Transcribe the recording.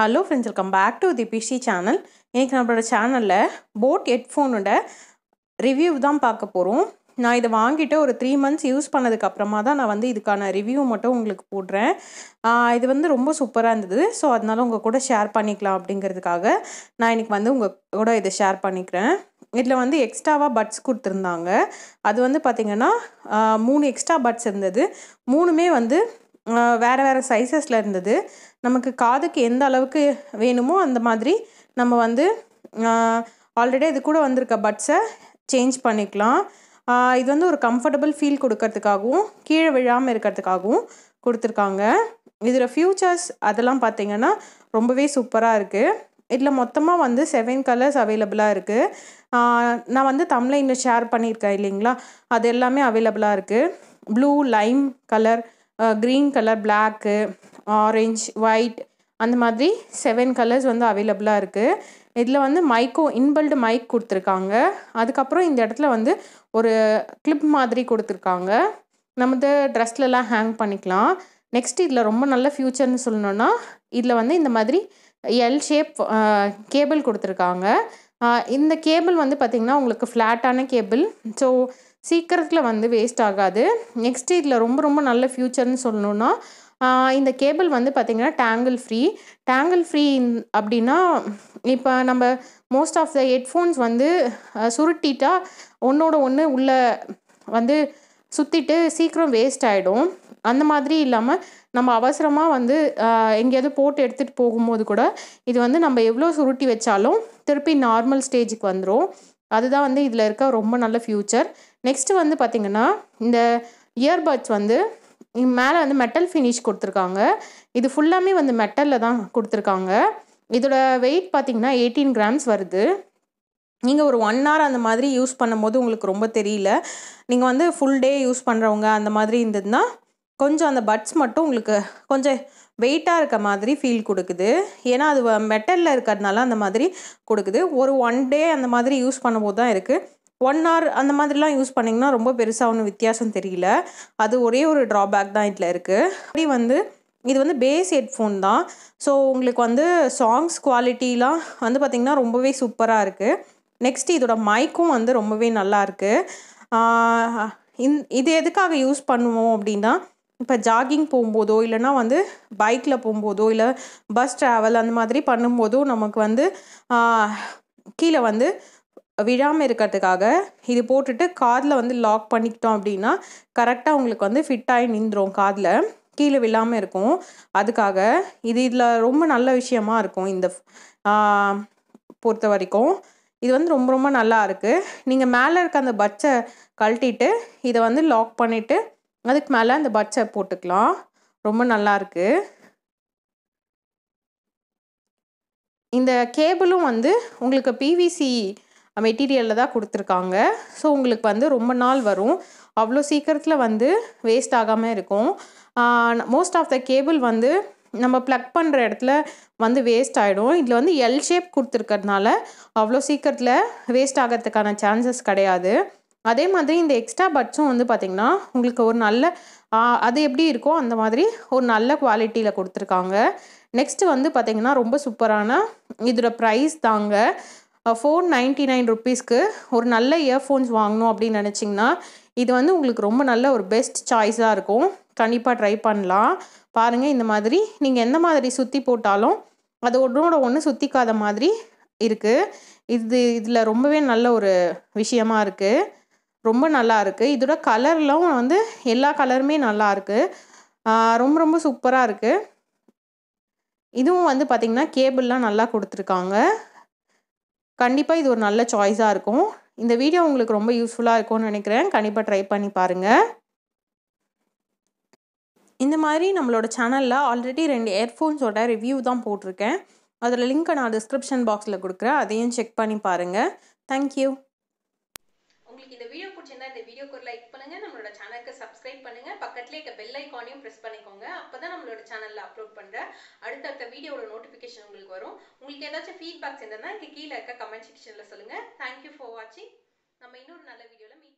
hello friends welcome back to the பிஷி channel இன்றைக்கி நம்மளோட சேனலில் போட் ஹெட்ஃபோனோட ரிவ்யூ தான் பார்க்க போகிறோம் நான் இதை வாங்கிட்டு ஒரு த்ரீ மந்த்ஸ் யூஸ் பண்ணதுக்கப்புறமா தான் நான் வந்து இதுக்கான ரிவ்யூ மட்டும் உங்களுக்கு போடுறேன் இது வந்து ரொம்ப சூப்பராக இருந்தது ஸோ அதனால உங்கள் கூட ஷேர் பண்ணிக்கலாம் அப்படிங்கிறதுக்காக நான் இன்றைக்கி வந்து உங்கள் கூட இதை ஷேர் பண்ணிக்கிறேன் இதில் வந்து எக்ஸ்ட்ராவாக பட்ஸ் கொடுத்துருந்தாங்க அது வந்து பார்த்திங்கன்னா மூணு எக்ஸ்ட்ரா பட்ஸ் இருந்தது மூணுமே வந்து வேறு வேறு சைஸஸில் இருந்தது நமக்கு காதுக்கு எந்த அளவுக்கு வேணுமோ அந்த மாதிரி நம்ம வந்து ஆல்ரெடி இது கூட வந்திருக்க பட்ஸை சேஞ்ச் பண்ணிக்கலாம் இது வந்து ஒரு கம்ஃபர்டபுள் ஃபீல் கொடுக்கறதுக்காகவும் கீழே விழாமல் இருக்கிறதுக்காகவும் கொடுத்துருக்காங்க இதில் ஃப்யூச்சர்ஸ் அதெல்லாம் பார்த்திங்கன்னா ரொம்பவே சூப்பராக இருக்குது இதில் மொத்தமாக வந்து செவன் கலர்ஸ் அவைலபிளாக இருக்குது நான் வந்து தமிழில் இன்னும் ஷேர் பண்ணியிருக்கேன் இல்லைங்களா அது எல்லாமே அவைலபிளாக இருக்குது blue lime colour green colour black orange white அந்த மாதிரி செவன் கலர்ஸ் வந்து அவைலபிளாக இருக்குது இதில் வந்து மைக்கும் இன்பல்டு மைக் கொடுத்துருக்காங்க அதுக்கப்புறம் இந்த இடத்துல வந்து ஒரு கிளிப் மாதிரி கொடுத்துருக்காங்க நமது ட்ரெஸ்லலாம் ஹேங் பண்ணிக்கலாம் நெக்ஸ்ட் இதில் ரொம்ப நல்ல ஃப்யூச்சர்னு சொல்லணுன்னா இதில் வந்து இந்த மாதிரி எல் ஷேப் கேபிள் கொடுத்துருக்காங்க இந்த கேபிள் வந்து பார்த்திங்கன்னா உங்களுக்கு ஃப்ளாட்டான கேபிள் ஸோ சீக்கிரத்தில் வந்து வேஸ்ட் ஆகாது நெக்ஸ்ட் இதில் ரொம்ப ரொம்ப நல்ல ஃப்யூச்சர்னு சொல்லணுன்னா இந்த கேபிள் வந்து பார்த்திங்கன்னா டேங்கிள் ஃப்ரீ டேங்கிள் ஃப்ரீ அப்படின்னா இப்போ நம்ம மோஸ்ட் ஆஃப் த ஹெட்ஃபோன்ஸ் வந்து சுருட்டிட்டா ஒன்றோட ஒன்று உள்ள வந்து சுற்றிட்டு சீக்கிரம் வேஸ்ட் ஆகிடும் அந்த மாதிரி இல்லாமல் நம்ம அவசரமாக வந்து எங்கேயாவது போட்டு எடுத்துகிட்டு போகும்போது கூட இது வந்து நம்ம எவ்வளோ சுருட்டி வச்சாலும் திருப்பி நார்மல் ஸ்டேஜுக்கு வந்துடும் அதுதான் வந்து இதில் இருக்க ரொம்ப நல்ல ஃப்யூச்சர் நெக்ஸ்ட்டு வந்து பார்த்திங்கன்னா இந்த இயர்பட்ஸ் வந்து மேலே வந்து மெட்டல் ஃபினிஷ் கொடுத்துருக்காங்க இது ஃபுல்லாமே வந்து மெட்டலில் தான் கொடுத்துருக்காங்க இதோட வெயிட் பார்த்திங்கன்னா எயிட்டீன் கிராம்ஸ் வருது நீங்கள் ஒரு ஒன் ஹவர் அந்த மாதிரி யூஸ் பண்ணும்போது உங்களுக்கு ரொம்ப தெரியல நீங்கள் வந்து ஃபுல் டே யூஸ் பண்ணுறவங்க அந்த மாதிரி இருந்ததுன்னா கொஞ்சம் அந்த பட்ஸ் மட்டும் உங்களுக்கு கொஞ்சம் வெயிட்டாக இருக்க மாதிரி ஃபீல் கொடுக்குது ஏன்னா அது மெட்டலில் இருக்கிறதுனால அந்த மாதிரி கொடுக்குது ஒரு ஒன் டே அந்த மாதிரி யூஸ் பண்ணும்போது தான் இருக்குது ஒன் ஹவர் அந்த மாதிரிலாம் யூஸ் பண்ணிங்கன்னா ரொம்ப பெருசாக ஒன்றும் வித்தியாசம் தெரியல அது ஒரே ஒரு ட்ராபேக் தான் இதில் இருக்குது அப்படி வந்து இது வந்து பேஸ் ஹெட்ஃபோன் தான் ஸோ உங்களுக்கு வந்து சாங்ஸ் குவாலிட்டிலாம் வந்து பார்த்திங்கன்னா ரொம்பவே சூப்பராக இருக்குது நெக்ஸ்ட் இதோட மைக்கும் வந்து ரொம்பவே நல்லா இருக்குது இந் இது எதுக்காக யூஸ் பண்ணுவோம் அப்படின்னா இப்போ ஜாகிங் போகும்போதோ இல்லைனா வந்து பைக்கில் போகும்போதோ இல்லை பஸ் ட்ராவல் அந்த மாதிரி பண்ணும்போதோ நமக்கு வந்து கீழே வந்து விழாமல் இருக்கிறதுக்காக இது போட்டுட்டு காதில் வந்து லாக் பண்ணிக்கிட்டோம் அப்படின்னா கரெக்டாக உங்களுக்கு வந்து ஃபிட்டாகி நின்றோம் காதில் கீழே விழாமல் இருக்கும் அதுக்காக இது இதில் ரொம்ப நல்ல விஷயமா இருக்கும் இந்த பொறுத்த வரைக்கும் இது வந்து ரொம்ப ரொம்ப நல்லா இருக்குது நீங்கள் மேலே இருக்க அந்த பட்சை கழட்டிட்டு இதை வந்து லாக் பண்ணிவிட்டு அதுக்கு மேலே அந்த பட்சை போட்டுக்கலாம் ரொம்ப நல்லா இருக்குது இந்த கேபிளும் வந்து உங்களுக்கு பிவிசி மெட்டீரியலில் தான் கொடுத்துருக்காங்க ஸோ உங்களுக்கு வந்து ரொம்ப நாள் வரும் அவ்வளோ சீக்கிரத்தில் வந்து வேஸ்ட் ஆகாமல் இருக்கும் மோஸ்ட் ஆஃப் த கேபிள் வந்து நம்ம ப்ளக் பண்ணுற இடத்துல வந்து வேஸ்ட் ஆகிடும் இதில் வந்து எல் ஷேப் கொடுத்துருக்கறதுனால அவ்வளோ சீக்கிரத்தில் வேஸ்ட் ஆகிறதுக்கான சான்சஸ் கிடையாது அதே மாதிரி இந்த எக்ஸ்ட்ரா பட்ஸும் வந்து பார்த்திங்கன்னா உங்களுக்கு ஒரு நல்ல அது எப்படி இருக்கோ அந்த மாதிரி ஒரு நல்ல குவாலிட்டியில் கொடுத்துருக்காங்க நெக்ஸ்ட்டு வந்து பார்த்திங்கன்னா ரொம்ப சூப்பரான இதோட ப்ரைஸ் தாங்க ஃபோர் நைன்ட்டி நைன் ருப்பீஸ்க்கு ஒரு நல்ல இயர்ஃபோன்ஸ் வாங்கணும் அப்படின்னு நினச்சிங்கன்னா இது வந்து உங்களுக்கு ரொம்ப நல்ல ஒரு பெஸ்ட் சாய்ஸாக இருக்கும் கண்டிப்பாக ட்ரை பண்ணலாம் பாருங்கள் இந்த மாதிரி நீங்கள் எந்த மாதிரி சுற்றி போட்டாலும் அது ஒன்றோட ஒன்று சுற்றிக்காத மாதிரி இருக்குது இது இதில் ரொம்பவே நல்ல ஒரு விஷயமா இருக்குது ரொம்ப நல்லா இருக்குது இதோட கலர்லாம் வந்து எல்லா கலருமே நல்லா இருக்குது ரொம்ப ரொம்ப சூப்பராக இருக்குது இதுவும் வந்து பார்த்திங்கன்னா கேபிள்லாம் நல்லா கொடுத்துருக்காங்க கண்டிப்பாக இது ஒரு நல்ல சாய்ஸாக இருக்கும் இந்த வீடியோ உங்களுக்கு ரொம்ப யூஸ்ஃபுல்லாக இருக்கும்னு நினைக்கிறேன் கண்டிப்பாக ட்ரை பண்ணி பாருங்கள் இந்த மாதிரி நம்மளோட சேனலில் ஆல்ரெடி ரெண்டு ஹெட்ஃபோன்ஸோட ரிவ்யூ தான் போட்டிருக்கேன் அதில் லிங்க்கை நான் டிஸ்கிரிப்ஷன் பாக்ஸில் கொடுக்குறேன் அதையும் செக் பண்ணி பாருங்கள் தேங்க்யூ உங்களுக்கு இந்த வீடியோ பிடிச்சிருந்தா இந்த வீடியோக்கு ஒரு லைக் பண்ணுங்க நம்மளோட சேனலுக்கு சப்ஸ்கிரைப் பண்ணுங்க பக்கத்துல இருக்க பெல் ஐக்கானையும் ப்ரெஸ் பண்ணிக்கோங்க அப்பதான் நம்மளோட சேனல்ல அப்லோட் பண்ற அடுத்தடுத்த வீடியோட நோட்டிபிகேஷன் உங்களுக்கு வரும் உங்களுக்கு ஏதாச்சும் ஃபீட்பேக்ஸ் இருந்தா இங்க கீழே இருக்க கமெண்ட் செக்ஷன்ல சொல்லுங்க தேங்க்யூ ஃபார் வாட்சிங் நம்ம இன்னொரு நல்ல வீடியோல